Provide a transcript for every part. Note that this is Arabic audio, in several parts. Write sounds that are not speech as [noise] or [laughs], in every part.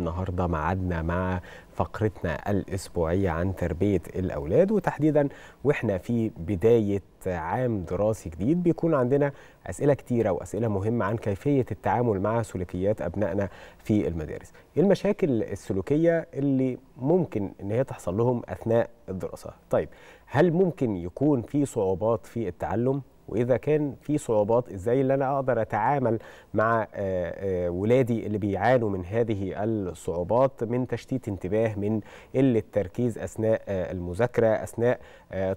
النهارده معادنا مع فقرتنا الأسبوعية عن تربية الأولاد وتحديدا وإحنا في بداية عام دراسي جديد بيكون عندنا أسئلة كتيرة وأسئلة مهمة عن كيفية التعامل مع سلوكيات أبنائنا في المدارس إيه المشاكل السلوكية اللي ممكن إن هي تحصل لهم أثناء الدراسة طيب هل ممكن يكون في صعوبات في التعلم واذا كان في صعوبات ازاي اللي انا اقدر اتعامل مع آه، آه، ولادي اللي بيعانوا من هذه الصعوبات من تشتيت انتباه من قله تركيز اثناء آه، المذاكره اثناء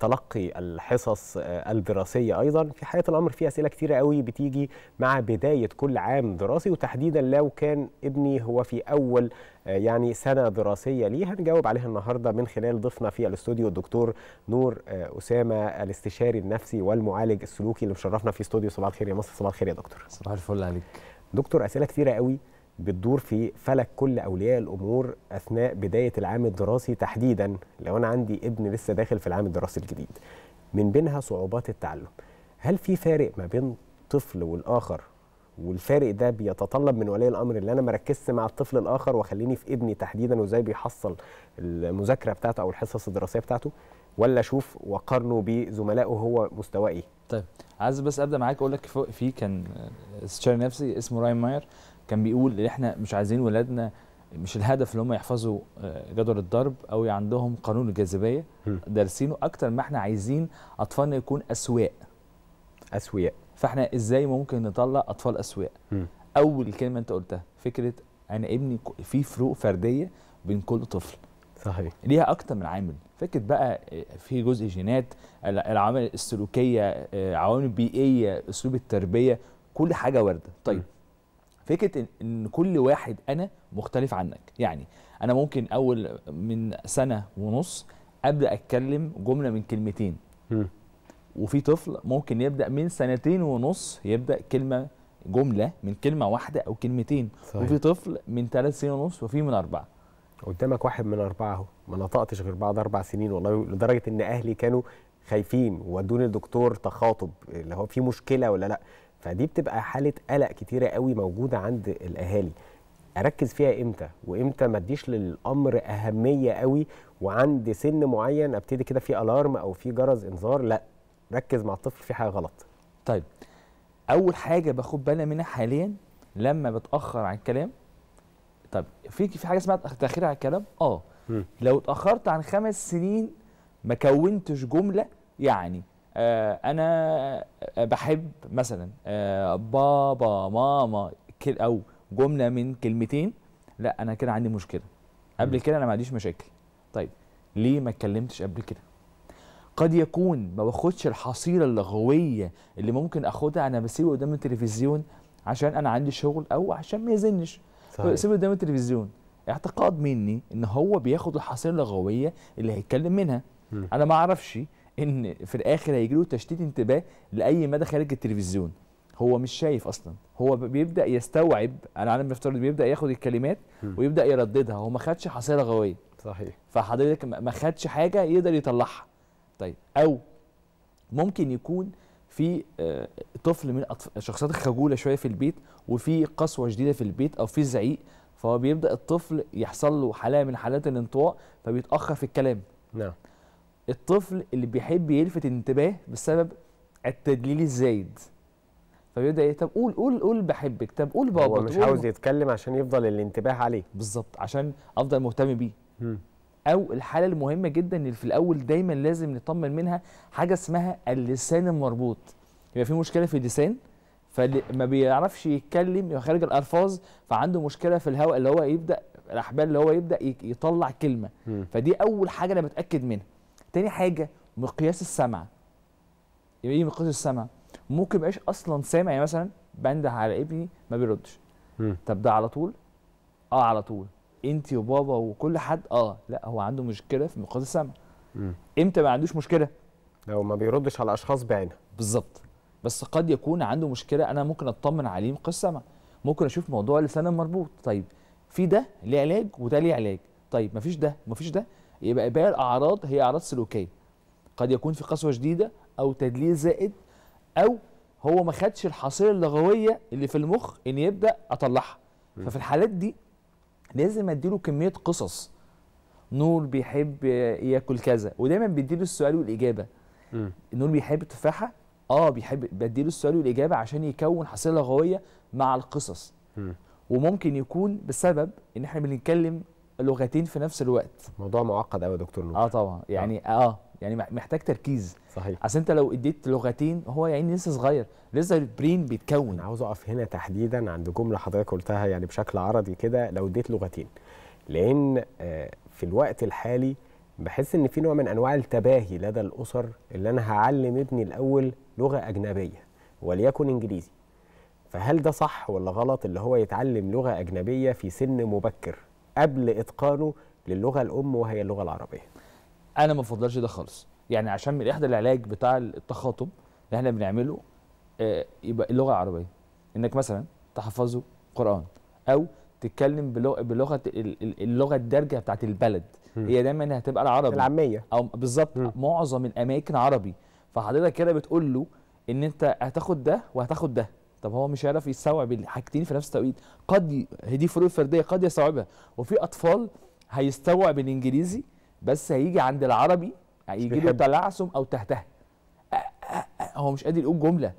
تلقي الحصص الدراسيه ايضا في حياه الامر في اسئله كتيره قوي بتيجي مع بدايه كل عام دراسي وتحديدا لو كان ابني هو في اول آه، يعني سنه دراسيه ليها هنجاوب عليها النهارده من خلال ضيفنا في الاستوديو الدكتور نور آه، اسامه الاستشاري النفسي والمعالج السلوكي اللي مشرفنا في استوديو صباح الخير يا مصر صباح الخير يا دكتور صباح الفل عليك دكتور اسئله كثيره قوي بتدور في فلك كل اولياء الامور اثناء بدايه العام الدراسي تحديدا لو انا عندي ابن لسه داخل في العام الدراسي الجديد من بينها صعوبات التعلم هل في فارق ما بين طفل والاخر والفارق ده بيتطلب من ولي الامر اللي انا مركزش مع الطفل الاخر واخليني في ابني تحديدا وازاي بيحصل المذاكره بتاعته او الحصص الدراسيه بتاعته ولا اشوف واقارنه بزملائه هو مستوى ايه طيب عايز بس ابدا معاك اقول لك في كان آه، استشاري نفسي اسمه راين ماير كان بيقول ان احنا مش عايزين ولادنا مش الهدف ان هم يحفظوا آه، جدول الضرب او عندهم قانون الجاذبيه دارسينه اكتر ما احنا عايزين اطفالنا يكون اسواق اسوياء فاحنا ازاي ممكن نطلع اطفال اسوياء اول كلمه انت قلتها فكره انا ابني في فروق فرديه بين كل طفل صحيح ليها اكتر من عامل فكره بقى آه، في جزء جينات العوامل السلوكيه آه، عوامل بيئيه اسلوب التربيه كل حاجه وارده طيب م. فكره ان كل واحد انا مختلف عنك يعني انا ممكن اول من سنه ونص ابدا اتكلم جمله من كلمتين م. وفي طفل ممكن يبدا من سنتين ونص يبدا كلمه جمله من كلمه واحده او كلمتين صحيح. وفي طفل من ثلاث سنين ونص وفي من اربعه قدامك واحد من اربعه اهو ما نطقتش غير بعد اربع سنين والله لدرجه ان اهلي كانوا خايفين ودوني الدكتور تخاطب اللي هو في مشكله ولا لا فدي بتبقى حاله قلق كتيره قوي موجوده عند الاهالي اركز فيها امتى وامتى ما اديش للامر اهميه قوي وعند سن معين ابتدي كده في الارم او في جرس انذار لا ركز مع الطفل في حاجه غلط طيب اول حاجه باخد بالي منها حاليا لما بتاخر عن الكلام طب في في حاجه اسمها تاخير عن الكلام اه لو اتاخرت عن خمس سنين ما كونتش جمله يعني آه انا آه، بحب مثلا آه بابا ماما او جمله من كلمتين لا انا كده عندي مشكله قبل كده انا ما عنديش مشاكل طيب ليه ما اتكلمتش قبل كده قد يكون ما باخدش الحصيله اللغويه اللي ممكن اخدها انا بسيبه قدام التلفزيون عشان انا عندي شغل او عشان ما يزنش بسيبه قدام التلفزيون اعتقاد مني ان هو بياخد الحصيله اللغويه اللي هيتكلم منها م. انا ما اعرفش ان في الاخر هيجي له تشتيت انتباه لاي مدى خارج التلفزيون هو مش شايف اصلا هو بيبدا يستوعب انا عارف بنفترض بيبدا ياخد الكلمات م. ويبدا يرددها هو ما خدش حصيله لغويه صحيح فحضرتك ما خدش حاجه يقدر يطلعها طيب او ممكن يكون في آه، طفل من الشخصيات الخجوله شويه في البيت وفي قسوه شديده في البيت او في زعيق فهو بيبدا الطفل يحصل له حاله من حالات الانطواء فبيتاخر في الكلام نعم الطفل اللي بيحب يلفت الانتباه بسبب التدليل الزايد فبيبدا ايه طب قول قول قول بحبك طب قول بابا هو مش عاوز يتكلم عشان يفضل الانتباه عليه بالظبط عشان افضل مهتم بيه او الحاله المهمه جدا اللي في الاول دايما لازم نطمن منها حاجه اسمها اللسان المربوط يبقى في مشكله في اللسان فما بيعرفش يتكلم يبقى خارج الالفاظ فعنده مشكله في الهواء اللي هو يبدا الاحبال اللي هو يبدا يطلع كلمه م. فدي اول حاجه انا بتاكد منها تاني حاجه مقياس السمع يبقى ايه مقياس السمع ممكن يبقاش اصلا سامع يعني مثلا بنده على ابني ما بيردش م. طب ده على طول اه على طول انت وبابا وكل حد اه لا هو عنده مشكله في مقاس السمع امتى ما عندوش مشكله لو ما بيردش على اشخاص بعينها بالظبط بس قد يكون عنده مشكله انا ممكن اطمن عليه مقاس السمع ممكن اشوف موضوع اللسان المربوط طيب في ده ليه علاج وده ليه علاج طيب مفيش ده مفيش ده يبقى باقي الاعراض هي اعراض سلوكيه قد يكون في قسوه شديده او تدليل زائد او هو ما خدش الحصيله اللغويه اللي في المخ ان يبدا اطلعها ففي الحالات دي لازم اديله كميه قصص نور بيحب ياكل كذا ودايما بيديله السؤال والاجابه م. نور بيحب التفاحه اه بيحب بديله السؤال والاجابه عشان يكون حصيله لغويه مع القصص م. وممكن يكون بسبب ان احنا بنتكلم لغتين في نفس الوقت موضوع معقد قوي يا دكتور نور اه طبعا يعني اه, آه يعني محتاج تركيز صحيح اصل انت لو اديت لغتين هو يا عيني لسه صغير لسه البرين بيتكون انا عاوز اقف هنا تحديدا عند جمله حضرتك قلتها يعني بشكل عرضي كده لو اديت لغتين لان آه، في الوقت الحالي بحس ان في نوع من انواع التباهي لدى الاسر اللي انا هعلم ابني الاول لغه اجنبيه وليكن انجليزي فهل ده صح ولا غلط اللي هو يتعلم لغه اجنبيه في سن مبكر قبل اتقانه للغه الام وهي اللغه العربيه انا ما بفضلش ده خالص يعني عشان من احدى العلاج بتاع التخاطب اللي احنا بنعمله آه، يبقى اللغه العربيه انك مثلا تحفظه قران او تتكلم بلغه بلغه اللغه الدارجه بتاعت البلد م. هي دايما هتبقى العربي العاميه او بالظبط معظم الاماكن عربي فحضرتك كده بتقول له ان انت هتاخد ده وهتاخد ده طب هو مش هيعرف يستوعب الحاجتين في نفس التوقيت قد دي فروق فرديه قد يستوعبها وفي اطفال هيستوعب الانجليزي بس هيجي عند العربي هيجي له تلعثم او تهته أه، أه، أه، هو مش قادر يقول جمله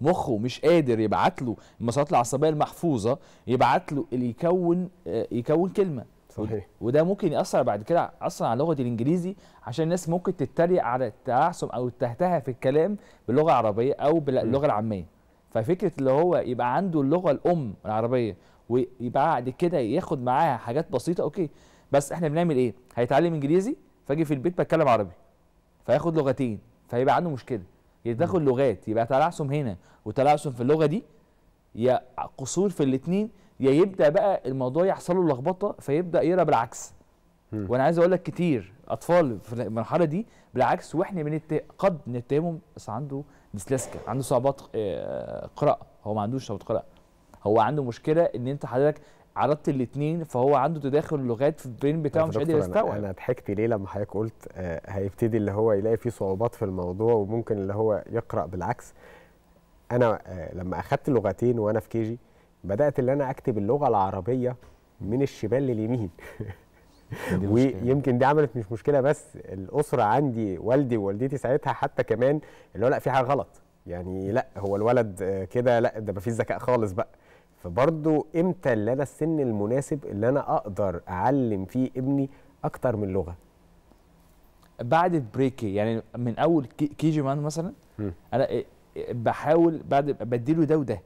مخه مش قادر يبعت له المسارات العصبيه المحفوظه يبعت له اللي يكون يكون كلمه صحيح وده ممكن ياثر بعد كده اصلا على لغه الانجليزي عشان الناس ممكن تتريق على التلعثم او التهته في الكلام باللغه العربيه او باللغه العاميه ففكره اللي هو يبقى عنده اللغه الام العربيه ويبقى بعد كده ياخد معاها حاجات بسيطه اوكي بس احنا بنعمل ايه هيتعلم انجليزي فاجي في البيت بتكلم عربي فياخد لغتين فيبقى عنده مشكله يتدخل لغات يبقى تلعثم هنا وتلعثم في اللغه دي يا قصور في الاثنين يا يبدا بقى الموضوع يحصل له لخبطه فيبدا يقرا بالعكس وانا عايز اقول لك كتير اطفال في المرحله دي بالعكس واحنا بنت... قد نتهمهم بس عنده ديسلاسكا عنده صعوبات آه، قراءه هو ما عندوش صعوبات قراءه هو عنده مشكله ان انت حضرتك عرضت الاثنين فهو عنده تداخل لغات في البرين بتاعه مش قادر يستوعب انا ضحكت ليه لما حضرتك قلت آه، هيبتدي اللي هو يلاقي فيه صعوبات في الموضوع وممكن اللي هو يقرا بالعكس انا آه، لما اخذت لغتين وانا في كيجي بدات اللي انا اكتب اللغه العربيه من الشمال لليمين [laughs] ويمكن دي عملت مش مشكله بس الاسره عندي والدي ووالدتي ساعتها حتى كمان اللي هو لا في حاجه غلط يعني لا هو الولد آه، كده لا ده مفيش ذكاء خالص بقى فبرضه امتى اللي انا السن المناسب اللي انا اقدر اعلم فيه ابني اكتر من لغه بعد البريكي يعني من اول كي جي مان مثلا م. انا إيه، بحاول بعد بديله ده وده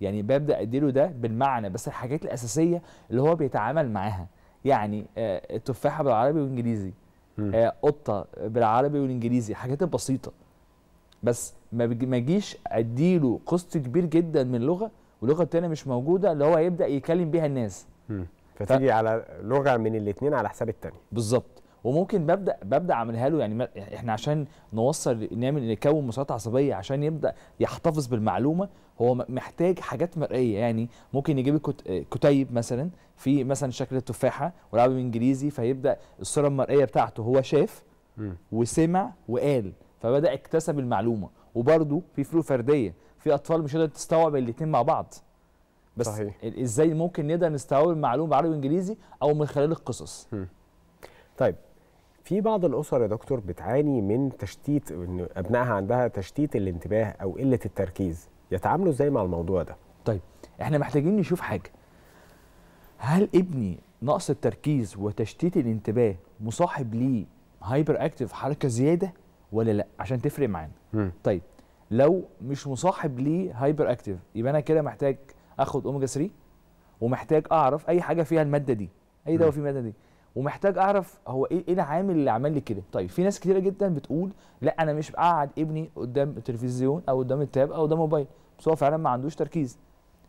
يعني ببدا اديله ده بالمعنى بس الحاجات الاساسيه اللي هو بيتعامل معاها يعني آه، التفاحه بالعربي والانجليزي آه، قطه بالعربي والانجليزي الحاجات البسيطه بس ما اجيش اديله قسط كبير جدا من لغه ولغه تانية مش موجوده اللي هو يبدا يكلم بيها الناس فتيجي ف... على لغه من الاثنين على حساب الثانيه بالظبط وممكن ببدا ببدا اعملها له يعني احنا عشان نوصل نعمل نكون مسارات عصبيه عشان يبدا يحتفظ بالمعلومه هو محتاج حاجات مرئيه يعني ممكن يجيب كتيب مثلا في مثلا شكل التفاحه ولعبه بالانجليزي فيبدا الصوره المرئيه بتاعته هو شاف وسمع وقال فبدا اكتسب المعلومه وبرده في فروق فرديه في اطفال مش قادره تستوعب الاثنين مع بعض بس صحيح. ازاي ممكن نقدر نستوعب المعلومه بالعربي والانجليزي او من خلال القصص م. طيب في بعض الاسر يا دكتور بتعاني من تشتيت ان ابنائها عندها تشتيت الانتباه او قله التركيز يتعاملوا ازاي مع الموضوع ده طيب احنا محتاجين نشوف حاجه هل ابني نقص التركيز وتشتيت الانتباه مصاحب ليه هايبر اكتيف حركه زياده ولا لا عشان تفرق معانا طيب لو مش مصاحب ليه هايبر اكتيف يبقى انا كده محتاج اخد اوميجا 3 ومحتاج اعرف اي حاجه فيها الماده دي اي دواء فيه الماده دي ومحتاج اعرف هو ايه ايه العامل اللي عمل لي كده طيب في ناس كتيره جدا بتقول لا انا مش بقعد ابني قدام التلفزيون او قدام التاب او قدام موبايل بس هو فعلا ما عندوش تركيز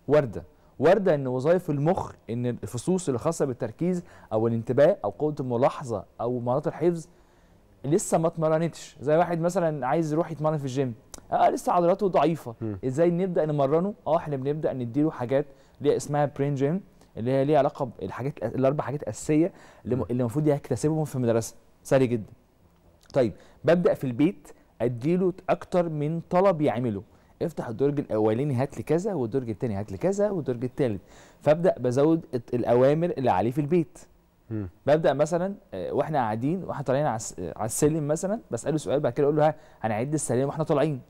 وارده وارده ان وظائف المخ ان الفصوص اللي خاصه بالتركيز او الانتباه او قوه الملاحظه او مهارات الحفظ لسه ما اتمرنتش زي واحد مثلا عايز يروح يتمرن في الجيم اه لسه عضلاته ضعيفه م. ازاي نبدا نمرنه اه احنا بنبدا نديله حاجات اللي اسمها برين جيم اللي هي ليها علاقه بالحاجات الاربع حاجات الاساسيه اللي المفروض يكتسبهم في المدرسه سهل جدا طيب ببدا في البيت اديله اكتر من طلب يعمله افتح الدرج الاولاني هات لي كذا والدرج الثاني هات لي كذا والدرج الثالث فابدا بزود الاوامر اللي عليه في البيت ببدا مثلا آه، واحنا قاعدين واحنا طالعين آه، على السلم مثلا بساله سؤال بعد كده اقول له هنعد السلم واحنا طالعين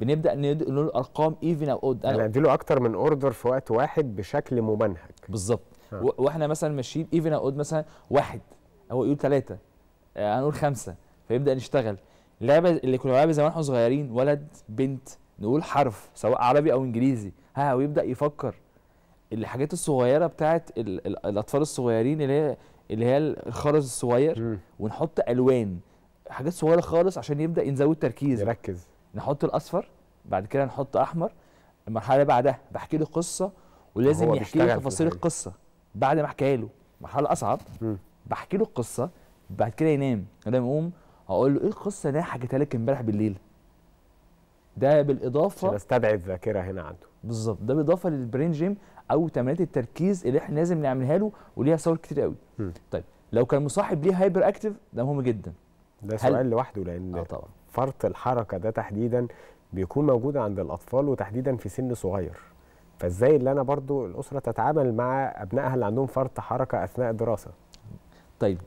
بنبدا نقول ارقام ايفن او اود انا ادي يعني له اكتر من اوردر في وقت واحد بشكل ممنهج بالظبط آه. واحنا مثلا ماشيين ايفن او اود مثلا واحد هو يقول ثلاثه هنقول خمسه فيبدا نشتغل اللعبه اللي كنا بنلعبها زمان واحنا صغيرين ولد بنت نقول حرف سواء عربي او انجليزي ها ويبدا يفكر الحاجات الصغيره بتاعت الاطفال الصغيرين اللي هي اللي هي الخرز الصغير ونحط الوان حاجات صغيره خالص عشان يبدا يزود تركيز يركز نحط الاصفر بعد كده نحط احمر المرحله اللي بعدها بحكي له قصه ولازم يحكي لي تفاصيل القصه بعد ما احكيها له مرحله اصعب بحكي له القصه بعد كده ينام لما يقوم اقول له ايه القصه اللي انا حكيتها لك امبارح بالليل ده بالاضافه استبعد ذاكره هنا عنده بالظبط ده بالاضافه للبرين جيم او تمارين التركيز اللي احنا لازم نعملها له وليها صور كتير قوي م. طيب لو كان مصاحب ليه هايبر اكتف ده مهم جدا ده سؤال هل... لوحده لان آه طبعا فرط الحركه ده تحديدا بيكون موجود عند الاطفال وتحديدا في سن صغير فازاي اللي انا برضو الاسره تتعامل مع ابنائها اللي عندهم فرط حركه اثناء الدراسه طيب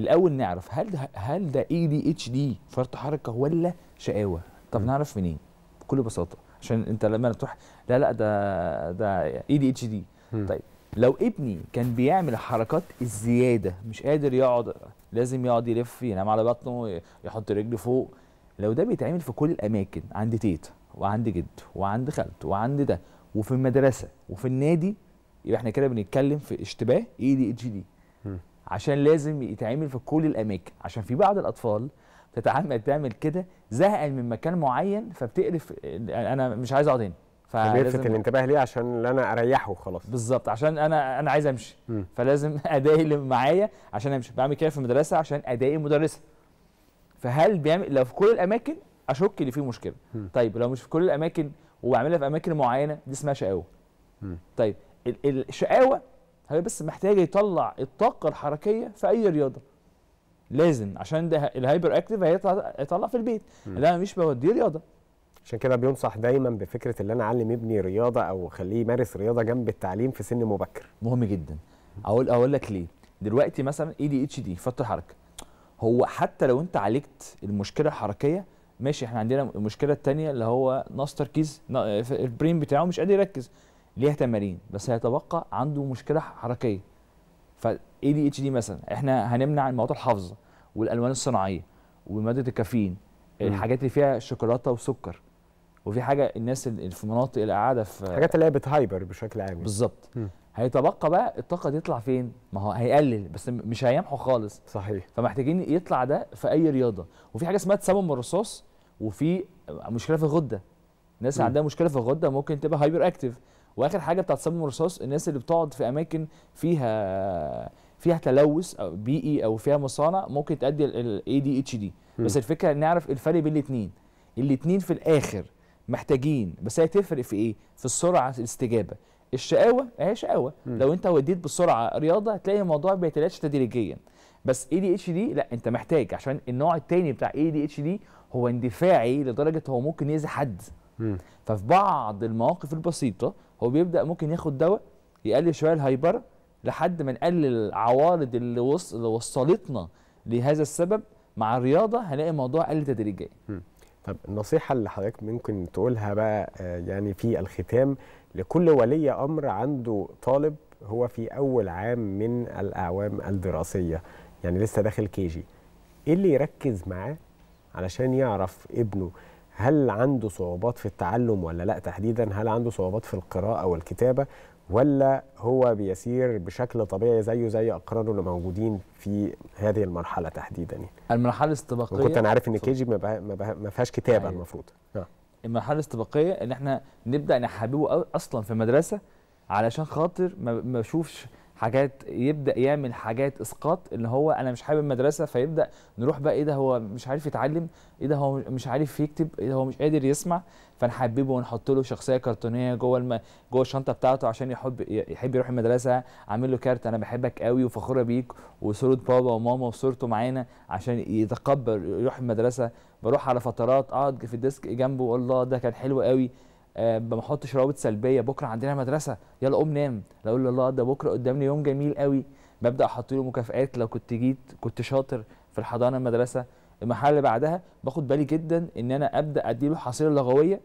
الاول نعرف هل ده هل ده اي دي اتش دي فرط حركه ولا شقاوه طب م. نعرف منين بكل بساطه عشان انت لما تروح لا لا ده ده اي دي اتش دي طيب لو ابني كان بيعمل حركات الزياده مش قادر يقعد لازم يقعد يلف ينام على بطنه يحط رجله فوق لو ده بيتعمل في كل الاماكن عند تيت وعند جد وعند خالته وعند ده وفي المدرسه وفي النادي يبقى احنا كده بنتكلم في اشتباه اي دي اتش دي عشان لازم يتعمل في كل الاماكن عشان في بعض الاطفال تتعمد تعمل كده زهق من مكان معين فبتقرف انا مش عايز اقعد هنا فبيلفت الانتباه ليه عشان انا اريحه خلاص بالظبط عشان انا انا عايز امشي م. فلازم [laughs] ادائي اللي معايا عشان امشي بعمل كده في المدرسه عشان ادائي المدرسه فهل بيعمل لو في كل الاماكن اشك ان في مشكله م. طيب لو مش في كل الاماكن وبعملها في اماكن معينه دي اسمها شقاوه م. طيب الشقاوه هي بس محتاجه يطلع الطاقه الحركيه في اي رياضه لازم عشان ده الهايبر اكتيف هيطلع في البيت اللي انا مش بوديه رياضه عشان كده بينصح دايما بفكره اللي انا اعلم ابني رياضه او اخليه يمارس رياضه جنب التعليم في سن مبكر مهم جدا اقول اقول لك ليه دلوقتي مثلا اي دي اتش دي فط الحركه هو حتى لو انت عالجت المشكله الحركيه ماشي احنا عندنا المشكله الثانيه اللي هو نقص تركيز البرين بتاعه مش قادر يركز ليها تمارين بس هيتبقى عنده مشكله حركيه اي دي اتش دي مثلا احنا هنمنع المواد الحافظه والالوان الصناعيه وماده الكافيين الحاجات اللي فيها شوكولاته وسكر وفي حاجه الناس اللي في مناطق اللي قاعده في الحاجات اللي هي بتهايبر بشكل عام يعني. بالظبط هيتبقى بقى الطاقه دي يطلع فين؟ ما هو هيقلل بس مش هيمحو خالص صحيح فمحتاجين يطلع ده في اي رياضه وفي حاجه اسمها تسمم الرصاص وفي مشكله في الغده الناس اللي عندها مشكله في الغده ممكن تبقى هايبر اكتف واخر حاجه بتاعت تسمم الرصاص الناس اللي بتقعد في اماكن فيها فيها تلوث او بيئي e او فيها مصانع ممكن تؤدي الاي دي اتش دي بس الفكره نعرف الفرق بين الاثنين الاثنين في الاخر محتاجين بس هي تفرق في ايه في السرعه الاستجابه الشقاوه هي شقاوه لو انت وديت بسرعه رياضه هتلاقي الموضوع بيتلاش تدريجيا بس اي دي اتش دي لا انت محتاج عشان النوع الثاني بتاع اي دي اتش دي هو اندفاعي لدرجه هو ممكن يأذي حد ففي بعض المواقف البسيطه هو بيبدا ممكن ياخد دواء يقلل شويه الهايبر لحد ما نقلل العوارض اللي, وص... اللي وصلتنا لهذا السبب مع الرياضه هنلاقي الموضوع قل تدريجيا. طب النصيحه اللي حضرتك ممكن تقولها بقى آه، يعني في الختام لكل ولي امر عنده طالب هو في اول عام من الاعوام الدراسيه يعني لسه داخل كيجي ايه اللي يركز معاه علشان يعرف ابنه هل عنده صعوبات في التعلم ولا لا تحديدا هل عنده صعوبات في القراءه والكتابه ولا هو بيسير بشكل طبيعي زيه زي اقرانه اللي موجودين في هذه المرحله تحديدا يعني؟ المرحله الاستباقيه كنت انا عارف ان كي جي ما, ما, فيهاش كتابه أيوة. المفروض آه. المرحله الاستباقيه ان احنا نبدا نحببه اصلا في المدرسه علشان خاطر ما بشوفش حاجات يبدا يعمل حاجات اسقاط ان هو انا مش حابب المدرسه فيبدا نروح بقى ايه ده هو مش عارف يتعلم ايه ده هو مش عارف يكتب ايه ده هو مش قادر يسمع فنحببه ونحط له شخصيه كرتونيه جوه الم... جوه الشنطه بتاعته عشان يحب يحب يروح المدرسه عامل له كارت انا بحبك قوي وفخوره بيك وصوره بابا وماما وصورته معانا عشان يتقبل يروح المدرسه بروح على فترات اقعد في الديسك جنبه والله ده كان حلو قوي آه، ما بحطش روابط سلبيه بكره عندنا مدرسه يلا قوم نام اقول له الله ده بكره قدامنا يوم جميل قوي ببدا احط له مكافئات لو كنت جيت كنت شاطر في الحضانه المدرسه المحل اللي بعدها باخد بالي جدا ان انا ابدا اديله حصيله لغويه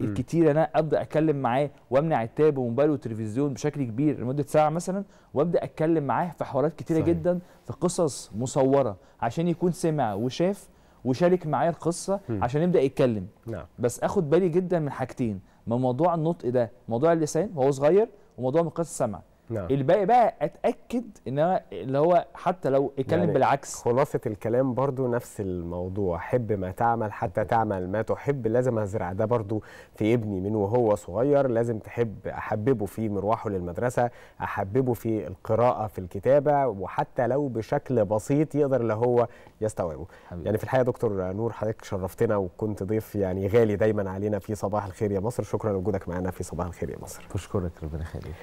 الكتير انا ابدا اتكلم معاه وامنع التاب وموبايل وتلفزيون بشكل كبير لمده ساعه مثلا وابدا اتكلم معاه في حوارات كتيره صحيح. جدا في قصص مصوره عشان يكون سمع وشاف وشارك معايا القصه م. عشان يبدا يتكلم نعم. بس اخد بالي جدا من حاجتين من موضوع النطق ده موضوع اللسان وهو صغير وموضوع مقياس السمع نعم. الباقي بقى اتاكد ان اللي هو حتى لو اتكلم يعني بالعكس خلاصه الكلام برضو نفس الموضوع حب ما تعمل حتى تعمل ما تحب لازم ازرع ده برضو في ابني من وهو صغير لازم تحب احببه في مروحه للمدرسه احببه في القراءه في الكتابه وحتى لو بشكل بسيط يقدر اللي هو يستوعبه يعني في الحقيقه دكتور نور حضرتك شرفتنا وكنت ضيف يعني غالي دايما علينا في صباح الخير يا مصر شكرا لوجودك معنا في صباح الخير يا مصر بشكرك ربنا يخليك